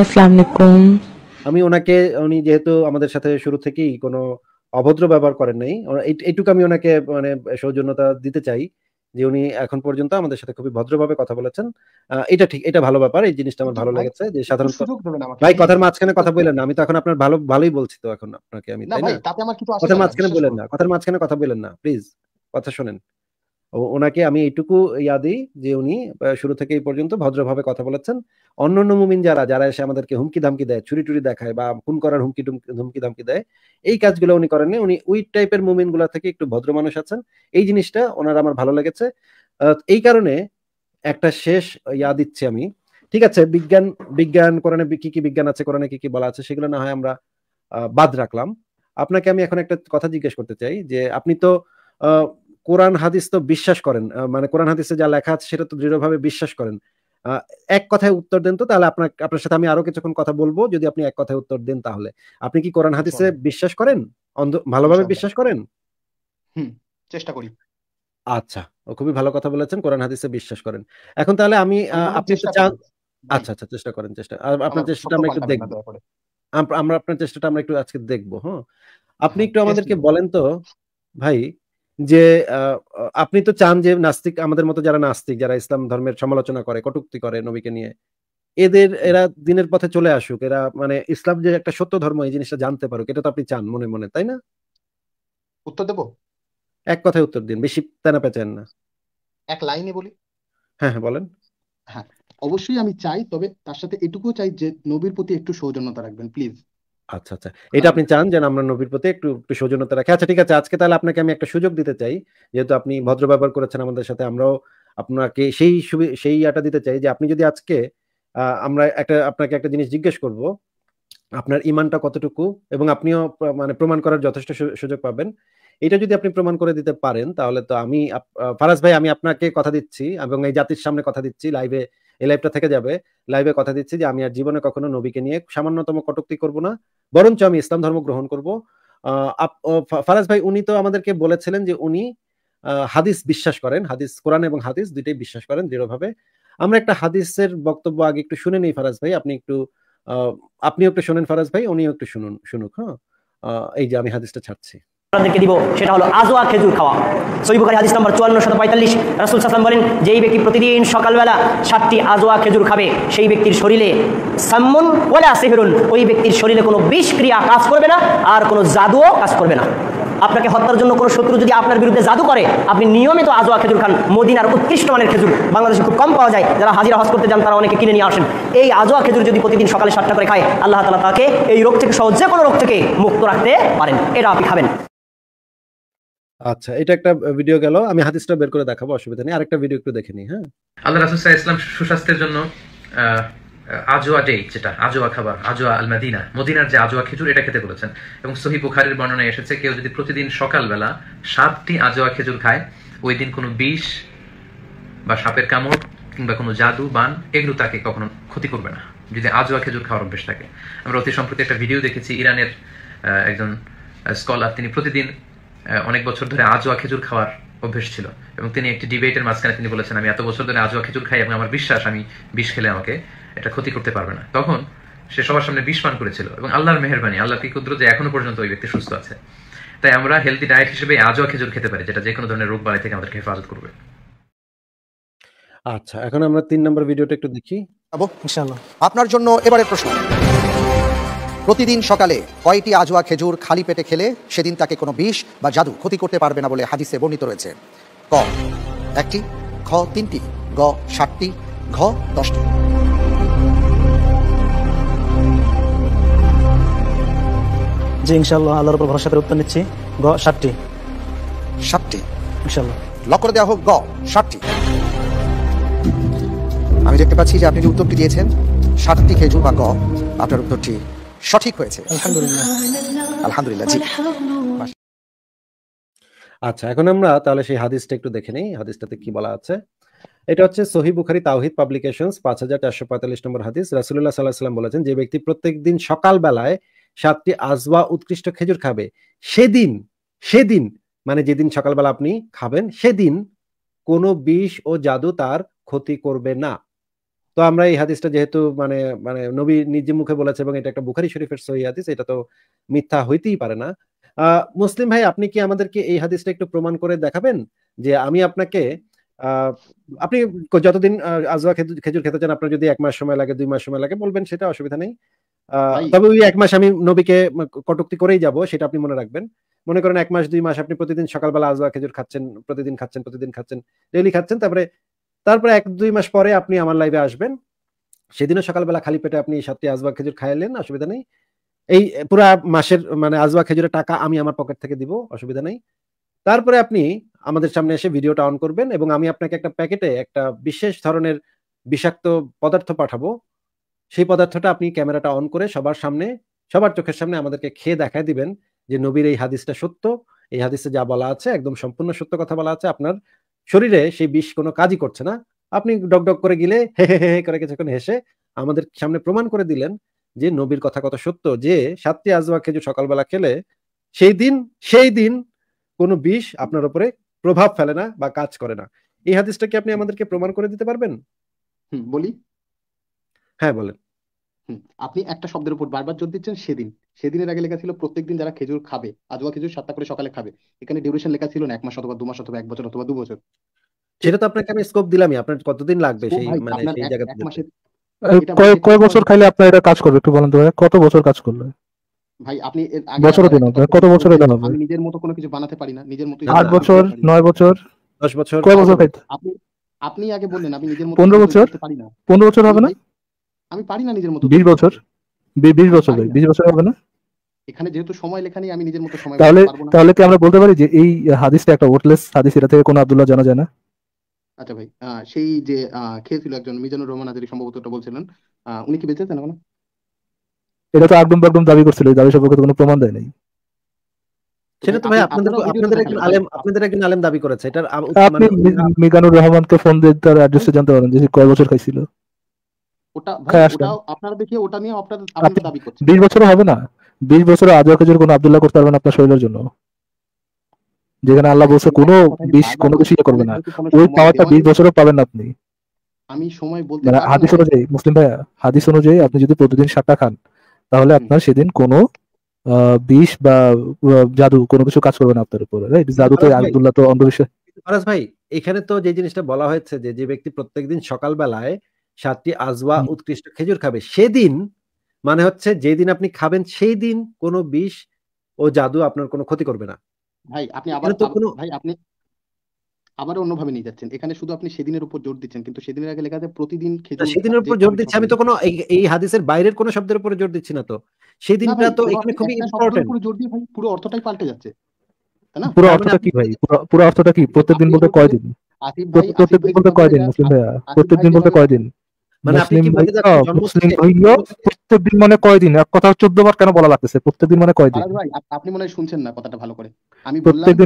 আসসালামু আমি ওনাকে উনি যেহেতু আমাদের সাথে শুরু থেকেই কোনো অভদ্র ব্যবহার করেন নাই এইটুকু আমি ওনাকে মানে সৌজন্যতা দিতে চাই যে উনি এখন পর্যন্ত আমাদের সাথে খুবই ভদ্রভাবে কথা বলেছেন এটা ঠিক এটা ভালো ব্যাপার এই জিনিসটা আমার ভালো লেগেছে যে সাধারণত ভাই কথার মাঝখানে কথা বললেন না আমি তো এখন আপনার ভালো ভালোই বলছি তো এখন আপনাকে আমি তাই না কথার মাঝখানে বলেন না কথার মাঝখানে কথা বলেন না প্লিজ কথা শোনেন ওনাকে আমি এইটুকু ইয়া দিই যে উনি শুরু থেকে এই পর্যন্ত ভদ্রভাবে কথা বলেছেন অন্য অন্য মুমিন যারা যারা এসে আমাদেরকে হুমকি ধামকি দেয় ছুরি টুরি দেখায় বা খুন করার হুমকি হুমকি ধামকি দেয় এই কাজগুলো উনি করেননি উনি ওই টাইপের মুমিন গুলা থেকে একটু ভদ্র মানুষ আছেন এই জিনিসটা ওনার আমার ভালো লেগেছে এই কারণে একটা শেষ ইয়া দিচ্ছি আমি ঠিক আছে বিজ্ঞান বিজ্ঞান কোরআনে কি কি বিজ্ঞান আছে কোরআনে কি কি বলা আছে সেগুলো না হয় আমরা বাদ রাখলাম আপনাকে আমি এখন একটা কথা জিজ্ঞেস করতে চাই যে আপনি তো কোরআন হাদিস তো বিশ্বাস করেন মানে কোরআন হাদিসে যা লেখা আছে সেটা তো দৃঢ়ভাবে বিশ্বাস করেন এক কথায় উত্তর দেন তো তাহলে আপনার আপনার সাথে আমি আরো কিছুক্ষণ কথা বলবো যদি আপনি এক কথায় উত্তর দেন তাহলে আপনি কি কোরআন হাদিসে বিশ্বাস করেন ভালোভাবে বিশ্বাস করেন চেষ্টা করি আচ্ছা ও খুবই ভালো কথা বলেছেন কোরআন হাদিসে বিশ্বাস করেন এখন তাহলে আমি আপনি আচ্ছা আচ্ছা চেষ্টা করেন চেষ্টা আপনার চেষ্টাটা আমরা একটু দেখবো আমরা আপনার চেষ্টাটা আমরা একটু আজকে দেখবো হ্যাঁ আপনি হ্যাঁ, একটু আমাদেরকে বলেন তো ভাই যে আপনি তো চান যে নাস্তিক আমাদের মতো যারা নাস্তিক যারা ইসলাম ধর্মের সমালোচনা করে কটুক্তি করে নবীকে নিয়ে এদের এরা দিনের পথে চলে আসুক এরা মানে ইসলাম যে একটা সত্য ধর্ম এই জিনিসটা জানতে পারুক এটা তো আপনি চান মনে মনে তাই না উত্তর দেব এক কথায় উত্তর দিন বেশি তেনা পেঁচেন না এক লাইনে বলি হ্যাঁ হ্যাঁ বলেন হ্যাঁ অবশ্যই আমি চাই তবে তার সাথে এটুকু চাই যে নবীর প্রতি একটু সৌজন্যতা রাখবেন প্লিজ আচ্ছা আচ্ছা এটা আপনি চান যেন আমরা নবীর প্রতি একটু একটু সৌজন্যতা রাখি আচ্ছা ঠিক আছে আজকে তাহলে আপনাকে আমি একটা সুযোগ দিতে চাই যেহেতু আপনি ভদ্র ব্যবহার করেছেন আমাদের সাথে আমরাও আপনাকে সেই সেই আটা দিতে চাই যে আপনি যদি আজকে আমরা একটা আপনাকে একটা জিনিস জিজ্ঞেস করব আপনার ইমানটা কতটুকু এবং আপনিও মানে প্রমাণ করার যথেষ্ট সুযোগ পাবেন এটা যদি আপনি প্রমাণ করে দিতে পারেন তাহলে তো আমি ফারাজ ভাই আমি আপনাকে কথা দিচ্ছি এবং এই জাতির সামনে কথা দিচ্ছি লাইভে এই লাইভটা থেকে যাবে লাইভে কথা দিচ্ছি যে আমি আর জীবনে কখনো নবীকে নিয়ে সামান্যতম কটুক্তি করব না বরঞ্চ আমি ইসলাম ধর্ম গ্রহণ করব ফারাজ ভাই উনি তো আমাদেরকে বলেছিলেন যে উনি হাদিস বিশ্বাস করেন হাদিস কোরআন এবং হাদিস দুইটাই বিশ্বাস করেন দৃঢ়ভাবে আমরা একটা হাদিসের বক্তব্য আগে একটু শুনে নিই ফারাজ ভাই আপনি একটু আপনিও একটু শোনেন ফারাজ ভাই উনিও একটু শুনুন শুনুক হ্যাঁ এই যে আমি হাদিসটা ছাড়ছি আপনাদেরকে দিব সেটা হলো আজোয়া খেজুর খাওয়া সৈবুখারি হাদিস নম্বর চুয়ান্ন শত পঁয়তাল্লিশ রাসুল সাসলাম বলেন যেই ব্যক্তি প্রতিদিন সকালবেলা সাতটি আজোয়া খেজুর খাবে সেই ব্যক্তির শরীরে সাম্মন বলে আসে ফেরুন ওই ব্যক্তির শরীরে কোনো বিষক্রিয়া কাজ করবে না আর কোনো জাদুও কাজ করবে না আপনাকে হত্যার জন্য কোনো শত্রু যদি আপনার বিরুদ্ধে জাদু করে আপনি নিয়মিত আজোয়া খেজুর খান মদিনার উৎকৃষ্ট মানের খেজুর বাংলাদেশে খুব কম পাওয়া যায় যারা হাজিরা হজ করতে যান তারা অনেকে কিনে নিয়ে আসেন এই আজোয়া খেজুর যদি প্রতিদিন সকালে সাতটা করে খায় আল্লাহ তালা তাকে এই রোগ থেকে সহজে কোনো রোগ থেকে মুক্ত রাখতে পারেন এটা আপনি খাবেন আচ্ছা এটা একটা ভিডিও গেল আমি হাদিসটা বের করে দেখাবো অসুবিধা নেই আরেকটা ভিডিও একটু দেখে নিই হ্যাঁ আল্লাহ রাসূল ইসলাম সুস্বাস্থ্যের জন্য আজোয়া ডে যেটা আজোয়া খাবার আজোয়া আল মাদিনা মদিনার যে আজোয়া খেজুর এটা খেতে বলেছেন এবং সহি বুখারীর বর্ণনায় এসেছে কেউ যদি প্রতিদিন সকালবেলা সাতটি আজোয়া খেজুর খায় ওই দিন কোনো বিষ বা সাপের কামড় কিংবা কোনো জাদু বান এগুলো তাকে কখনো ক্ষতি করবে না যদি আজোয়া খেজুর খাওয়ার অভ্যেস থাকে আমরা অতি সম্প্রতি একটা ভিডিও দেখেছি ইরানের একজন স্কলার তিনি প্রতিদিন অনেক বছর ধরে আজোয়া খেজুর খাওয়ার অভ্যেস ছিল এবং তিনি একটি ডিবেটের মাঝখানে তিনি বলেছেন আমি এত বছর ধরে আজোয়া খেজুর খাই এবং আমার বিশ্বাস আমি বিষ খেলে আমাকে এটা ক্ষতি করতে পারবে না তখন সে সবার সামনে বিষ পান করেছিল এবং আল্লাহর মেহরবানি আল্লাহ কি কুদরত যে এখনো পর্যন্ত ওই ব্যক্তি সুস্থ আছে তাই আমরা হেলদি ডায়েট হিসেবে আজোয়া খেজুর খেতে পারি যেটা যে কোনো ধরনের রোগ বাড়ি থেকে আমাদেরকে হেফাজত করবে আচ্ছা এখন আমরা তিন নম্বর ভিডিওটা একটু দেখি আপনার জন্য এবারে প্রশ্ন প্রতিদিন সকালে কয়টি আজোয়া খেজুর খালি পেটে খেলে সেদিন তাকে কোনো বিষ বা জাদু ক্ষতি করতে পারবে না বলে হাদিসে বর্ণিত রয়েছে ক একটি খ তিনটি গ ষাটটি ঘ দশটি জি ইনশাল্লাহ আল্লাহর উপর ভরসা করে উত্তর নিচ্ছি গ ষাটটি সাতটি ইনশাল্লাহ লক করে দেওয়া হোক গ ষাটটি আমি দেখতে পাচ্ছি যে আপনি যে উত্তরটি দিয়েছেন ষাটটি খেজুর বা গ আপনার উত্তরটি সঠিক হয়েছে আলহামদুলিল্লাহ আলহামদুলিল্লাহ জি আচ্ছা এখন আমরা তাহলে সেই হাদিসটা একটু দেখে নেই হাদিসটাতে কি বলা আছে এটা হচ্ছে সহি বুখারি তাওহিদ পাবলিকেশন পাঁচ হাজার চারশো পঁয়তাল্লিশ নম্বর হাদিস রাসুল্লাহ সাল্লাহ সাল্লাম বলেছেন যে ব্যক্তি প্রত্যেক দিন সকালবেলায় সাতটি আজবা উৎকৃষ্ট খেজুর খাবে সেদিন সেদিন মানে যেদিন সকালবেলা আপনি খাবেন সেদিন কোনো বিষ ও জাদু তার ক্ষতি করবে না তো আমরা এই হাদিসটা যেহেতু মানে মানে নবী নিজে মুখে বলেছে এবং এটা একটা বুখারি শরীফের সহি হাদিস এটা তো মিথ্যা হইতেই পারে না মুসলিম ভাই আপনি কি আমাদেরকে এই হাদিসটা একটু প্রমাণ করে দেখাবেন যে আমি আপনাকে আপনি যতদিন আজওয়া খেজুর খেতে চান আপনার যদি এক মাস সময় লাগে দুই মাস সময় লাগে বলবেন সেটা অসুবিধা নেই তবে ওই এক মাস আমি নবীকে কটুক্তি করেই যাব সেটা আপনি মনে রাখবেন মনে করেন এক মাস দুই মাস আপনি প্রতিদিন সকালবেলা আজওয়া খেজুর খাচ্ছেন প্রতিদিন খাচ্ছেন প্রতিদিন খাচ্ছেন ডেইলি খাচ্ছেন তারপরে তারপরে এক দুই মাস পরে আপনি আমার লাইভে আসবেন সেদিনও সকালবেলা খালি পেটে আপনি সাতটি আজবা খেজুর খাইলেন অসুবিধা নেই এই পুরো মাসের মানে আজবা খেজুরের টাকা আমি আমার পকেট থেকে দিব অসুবিধা নেই তারপরে আপনি আমাদের সামনে এসে ভিডিওটা অন করবেন এবং আমি আপনাকে একটা প্যাকেটে একটা বিশেষ ধরনের বিষাক্ত পদার্থ পাঠাবো সেই পদার্থটা আপনি ক্যামেরাটা অন করে সবার সামনে সবার চোখের সামনে আমাদেরকে খেয়ে দেখায় দিবেন যে নবীর এই হাদিসটা সত্য এই হাদিসে যা বলা আছে একদম সম্পূর্ণ সত্য কথা বলা আছে আপনার শরীরে সেই বিষ কোনো কাজই করছে না আপনি ডক করে গিলে হে হে হে করে কিছুক্ষণ হেসে আমাদের সামনে প্রমাণ করে দিলেন যে নবীর কথা কত সত্য যে সাতটি আজওয়া খেজুর সকালবেলা খেলে সেই দিন সেই দিন কোনো বিষ আপনার উপরে প্রভাব ফেলে না বা কাজ করে না এই হাদিসটা কি আপনি আমাদেরকে প্রমাণ করে দিতে পারবেন বলি হ্যাঁ বলেন আপনি একটা শব্দের উপর বারবার জোর দিচ্ছেন সেদিন সেদিনের আগে লেখা ছিল প্রত্যেকদিন যারা খেজুর খাবে আজোয়া খেজুর সাতটা করে সকালে খাবে এখানে ডিউরেশন লেখা ছিল না এক মাস অথবা দু মাস অথবা এক বছর অথবা দু বছর সেটা তো আপনাকে আমি স্কোপ দিলামই আপনার কতদিন লাগবে সেই মানে সেই জায়গা এক কয় বছর খাইলে আপনার এটা কাজ করবে একটু বলেন তো কত বছর কাজ করলে ভাই আপনি বছর দিন কত বছর এটা হবে আমি নিজের মতো কোনো কিছু বানাতে পারি না নিজের মতো 8 বছর 9 বছর 10 বছর কয় বছর খাইতে আপনি আপনি আগে বললেন আমি নিজের মতো 15 বছর পারি না 15 বছর হবে না আমি পারি না নিজের মতো 20 বছর 20 বছর ভাই 20 বছর হবে না এখানে যেহেতু সময় লেখা নেই আমি নিজের মতো সময় তাহলে তাহলে কি আমরা বলতে পারি যে এই হাদিসটা একটা ওয়ার্ডলেস হাদিস এটা থেকে কোনো আব্দুল্লাহ জানা যায় না আচ্ছা ভাই সেই যে খেয়েছিল একজন মিজানুর রহমান আজারি সম্ভবত ওটা বলছিলেন উনি কি বেঁচে আছেন এখন এটা তো একদম একদম দাবি করছিল দাবি সম্পর্কে কোনো প্রমাণ দেয় নাই সেটা তো ভাই আপনাদের আপনাদের একজন আলেম আপনাদের একজন আলেম দাবি করেছে এটার আপনি মানে- মিজানুর রহমানকে ফোন দিয়ে তার অ্যাড্রেসটা জানতে পারেন যে কয় বছর খাইছিল যেখানে আল্লাহ বলছে কোনো কোনো কিছু ইয়ে করবে না ওই বছরও পাবেন না আপনি আমি সময় বলতে মানে হাদিস অনুযায়ী মুসলিম ভাইয়া হাদিস অনুযায়ী আপনি যদি প্রতিদিন সাতটা খান তাহলে আপনার সেদিন কোনো বিষ বা জাদু কোনো কিছু কাজ করবে না আপনার উপরে রাইট জাদু তো আব্দুল্লাহ তো অন্ধবিশ্বাস ভাই এখানে তো যে জিনিসটা বলা হয়েছে যে যে ব্যক্তি প্রত্যেকদিন সকালবেলায় সাতটি আজওয়া উৎকৃষ্ট খেজুর খাবে সেদিন মানে হচ্ছে যেদিন আপনি খাবেন সেই দিন কোনো বিষ ও জাদু আপনার কোনো ক্ষতি করবে না ভাই আপনি আবার ভাই আপনি আবার অন্যভাবে নিয়ে যাচ্ছেন এখানে শুধু আপনি সেদিনের উপর জোর দিচ্ছেন কিন্তু সেদিনের আগে লেখা আছে প্রতিদিন খেজুর সেদিনের উপর জোর দিচ্ছি আমি তো কোনো এই হাদিসের বাইরের কোনো শব্দের উপর জোর দিচ্ছি না তো সেদিনটা তো এখানে খুবই ইম্পর্টেন্ট জোর দিয়ে ভাই পুরো অর্থটাই পাল্টে যাচ্ছে তাই না পুরো অর্থটা মানে কি ভাই পুরো অর্থটা কি প্রত্যেকদিন বলতে কয়দিন প্রত্যেকদিন বলতে কয়দিন মুসলিম ভাইয়া প্রত্যেকদিন বলতে কয়দিন মুসলিম প্রত্যেকদিন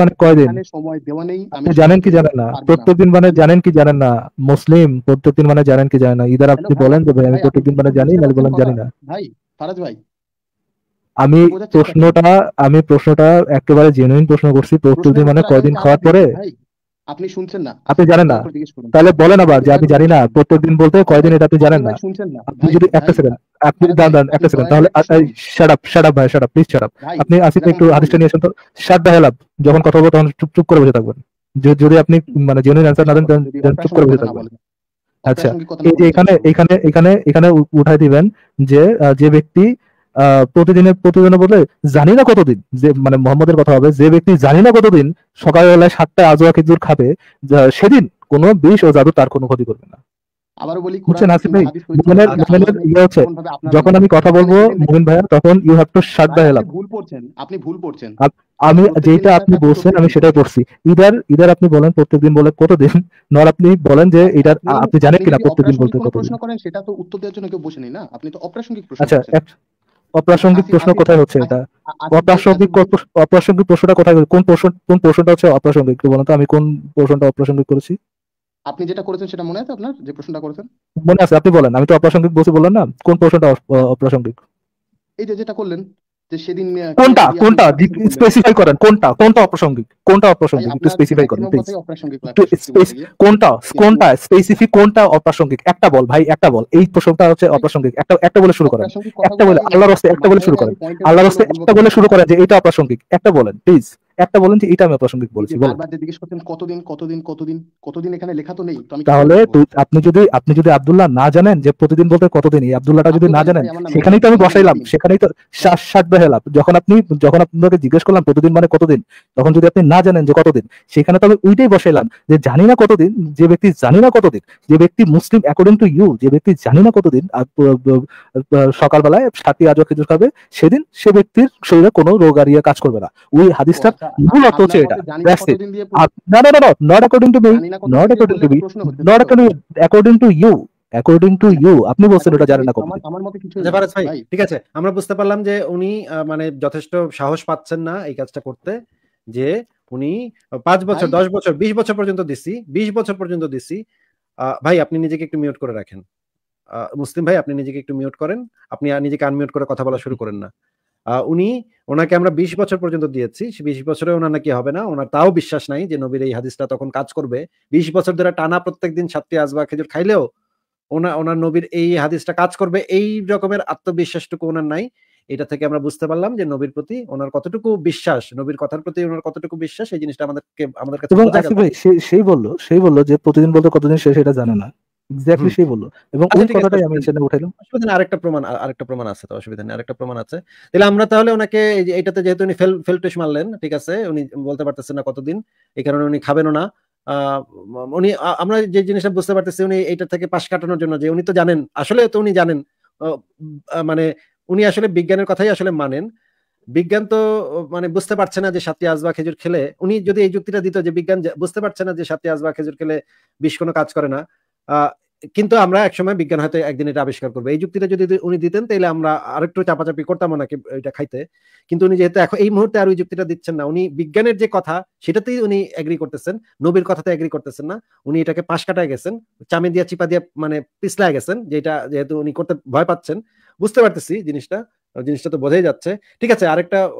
মানে আপনি জানেন কি জানেন না ইদার আপনি বলেন যে ভাই আমি প্রত্যেকদিন মানে জানি না বলেন জানি না ভাই আমি প্রশ্নটা আমি প্রশ্নটা একেবারে জেনুইন প্রশ্ন করছি প্রত্যেকদিন মানে কয়দিন খাওয়ার পরে আপনি শুনছেন না আপনি জানেন না তাহলে বলেন আবার যে আমি জানি না প্রত্যেক দিন বলতে কয়দিন এটা আপনি জানেন না শুনছেন না আপনি যদি একটা সেকেন্ড আপনি দাঁড়ান দাঁড়ান একটা সেকেন্ড তাহলে শাট আপ শাট আপ ভাই shut up please shut up আপনি আসিফ একটু হাদিসটা নিয়ে আসেন তো শাট দা হেলাপ যখন কথা বলবো তখন চুপ চুপ করে বসে থাকবেন যদি আপনি মানে জেনুইন অ্যান্সার না দেন চুপ করে বসে থাকবেন আচ্ছা এই যে এখানে এখানে এখানে এখানে উঠাই দিবেন যে যে ব্যক্তি প্রতিদিনের প্রতিদিনে বলে জানি না কতদিন যে মানে মোহাম্মদের কথা হবে যে ব্যক্তি জানি না কতদিন সকালবেলায় সাতটা আজোয়া খেজুর খাবে সেদিন কোনো বিষ ও জাদু তার কোনো ক্ষতি করবে না ইয়ে যখন আমি কথা বলবো মোহিন ভাইয়া তখন ইউ হ্যাভ টু শাট ভুল আপনি ভুল আমি যেটা আপনি বলছেন আমি সেটাই করছি ইদার ইদার আপনি বলেন প্রত্যেকদিন বলে কতদিন নর আপনি বলেন যে এটা আপনি জানেন কিনা প্রত্যেকদিন বলতে কত প্রশ্ন করেন সেটা তো উত্তর দেওয়ার জন্য কেউ বসে নেই না আপনি তো অপ্রাসঙ্গিক প্রশ্ন আচ্ছা অপ্রাসঙ্গিক প্রশ্ন কোথায় হচ্ছে এটা অপ্রাসঙ্গিক অপ্রাসঙ্গিক প্রশ্নটা কোথায় কোন প্রশ্ন কোন প্রশ্নটা হচ্ছে অপ্রাসঙ্গিক বলুন বলতো আমি কোন প্রশ্নটা অপ্রাসঙ্গিক করেছি আপনি যেটা করেছেন সেটা মনে আছে আপনার যে প্রশ্নটা করেছেন মনে আছে আপনি বলেন আমি তো অপ্রাসঙ্গিক বলছি বললাম না কোন প্রশ্নটা অপ্রাসঙ্গিক এই যে যেটা করলেন যে সেদিন কোনটা কোনটা স্পেসিফাই করেন কোনটা কোনটা অপ্রাসঙ্গিক কোনটা অপ্রাসঙ্গিক একটু স্পেসিফাই করেন কোনটা কোনটা স্পেসিফিক কোনটা অপ্রাসঙ্গিক একটা বল ভাই একটা বল এই প্রসঙ্গটা হচ্ছে অপ্রাসঙ্গিক একটা একটা বলে শুরু করেন একটা বলে আল্লাহর একটা বলে শুরু করেন আল্লাহর একটা বলে শুরু করেন যে এটা অপ্রাসঙ্গিক একটা বলেন প্লিজ একটা বলেন যে এটা আমি প্রাসঙ্গিক বলছি বারবার জিজ্ঞেস করছেন কতদিন কতদিন কতদিন কতদিন এখানে লেখা তো নেই তাহলে আপনি যদি আপনি যদি আব্দুল্লাহ না জানেন যে প্রতিদিন বলতে কতদিন এই আব্দুল্লাহটা যদি না জানেন সেখানেই তো আমি বসাইলাম সেখানেই তো ষাট বেহেলাম যখন আপনি যখন আপনাকে জিজ্ঞেস করলাম প্রতিদিন মানে কতদিন তখন যদি আপনি না জানেন যে কতদিন সেখানে তো আমি ওইটাই বসাইলাম যে জানি না কতদিন যে ব্যক্তি জানি না কতদিন যে ব্যক্তি মুসলিম অ্যাকর্ডিং টু ইউ যে ব্যক্তি জানি না কতদিন সকালবেলায় সাথী আজও খেজুর খাবে সেদিন সে ব্যক্তির শরীরে কোনো রোগ আরিয়া ইয়ে কাজ করবে না ওই হাদিসটা মূলত হচ্ছে এটা দ্যাটস না না না not according to me not according to me not according to you according to you আপনি বলছেন ওটা জানেন না আমার মতে কিছু আচ্ছা, ভাই ঠিক আছে আমরা বুঝতে পারলাম যে উনি মানে যথেষ্ট সাহস পাচ্ছেন না এই কাজটা করতে যে উনি পাঁচ বছর দশ বছর বিশ বছর পর্যন্ত দিছি বিশ বছর পর্যন্ত দিছি ভাই আপনি নিজেকে একটু মিউট করে রাখেন মুসলিম ভাই আপনি নিজেকে একটু মিউট করেন আপনি নিজেকে আনমিউট করে কথা বলা শুরু করেন না উনি ওনাকে আমরা বিশ বছর পর্যন্ত দিয়েছি বিশ বছরে ওনার নাকি হবে না ওনার তাও বিশ্বাস নাই যে নবীর এই হাদিসটা তখন কাজ করবে বিশ বছর ধরে টানা প্রত্যেক দিন সাতটি আসবা খেজুর খাইলেও ওনা ওনার নবীর এই হাদিসটা কাজ করবে এই রকমের আত্মবিশ্বাসটুকু ওনার নাই এটা থেকে আমরা বুঝতে পারলাম যে নবীর প্রতি ওনার কতটুকু বিশ্বাস নবীর কথার প্রতি ওনার কতটুকু বিশ্বাস এই জিনিসটা আমাদেরকে আমাদের কাছে সেই বললো সেই বললো যে প্রতিদিন বলতে কতদিন সে সেটা জানে না এক্স্যাক্টলি সে বললো এবং আচ্ছা, ওই কথাটাই আমি সেটা উঠাইলাম অসুবিধা নেই আরেকটা প্রমাণ আরেকটা প্রমাণ আছে তো অসুবিধা নেই আরেকটা প্রমাণ আছে তাহলে আমরা তাহলে ওনাকে যেহেতু উনি ফেল ফেল টেস্ট মারলেন ঠিক আছে উনি বলতে পারতেছেন না কতদিন এই কারণে উনি খাবেনও না উনি আমরা যে জিনিসটা বুঝতে পারতেছি উনি থেকে পাশ কাটানোর জন্য যে উনি তো জানেন আসলে তো উনি জানেন মানে উনি আসলে বিজ্ঞানের কথাই আসলে মানেন বিজ্ঞান তো মানে বুঝতে পারছে না যে সাতটি আসবা খেজুর খেলে উনি যদি এই যুক্তিটা দিত যে বিজ্ঞান বুঝতে পারছে না যে সাতটি আসবা খেজুর খেলে বিষ কোনো কাজ করে না কিন্তু আমরা একসময় বিজ্ঞান হয়তো একদিন এটা আবিষ্কার করবো এই যুক্তিটা যদি উনি দিতেন তাহলে আমরা আরেকটু চাপাচাপি করতাম ওনাকে এটা খাইতে কিন্তু উনি যেহেতু এখন এই মুহূর্তে আর ওই যুক্তিটা দিচ্ছেন না উনি বিজ্ঞানের যে কথা সেটাতেই উনি এগ্রি করতেছেন নবীর কথাতে এগ্রি করতেছেন না উনি এটাকে পাশ কাটায় গেছেন চামে দিয়া চিপা দিয়া মানে পিছলায় গেছেন যেটা যেহেতু উনি করতে ভয় পাচ্ছেন বুঝতে পারতেছি জিনিসটা জিনিসটা তো বোঝাই যাচ্ছে ঠিক আছে আরেকটা